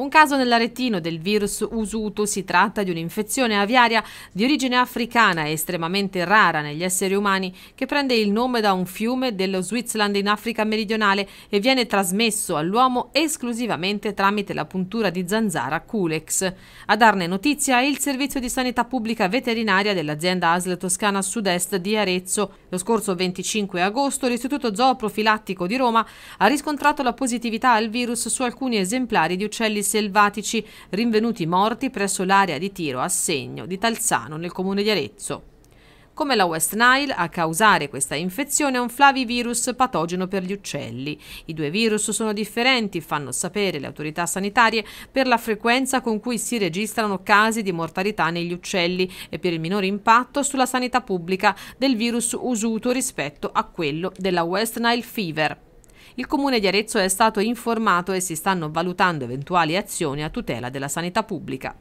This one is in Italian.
Un caso nell'Aretino del virus usuto si tratta di un'infezione aviaria di origine africana e estremamente rara negli esseri umani che prende il nome da un fiume dello Switzerland in Africa meridionale e viene trasmesso all'uomo esclusivamente tramite la puntura di zanzara Culex. A darne notizia è il Servizio di Sanità Pubblica Veterinaria dell'azienda ASL Toscana Sud-Est di Arezzo. Lo scorso 25 agosto l'Istituto Zooprofilattico di Roma ha riscontrato la positività al virus su alcuni esemplari di uccelli selvatici rinvenuti morti presso l'area di tiro a segno di Talzano nel comune di Arezzo. Come la West Nile, a causare questa infezione è un flavivirus patogeno per gli uccelli. I due virus sono differenti, fanno sapere le autorità sanitarie, per la frequenza con cui si registrano casi di mortalità negli uccelli e per il minore impatto sulla sanità pubblica del virus usuto rispetto a quello della West Nile Fever. Il Comune di Arezzo è stato informato e si stanno valutando eventuali azioni a tutela della sanità pubblica.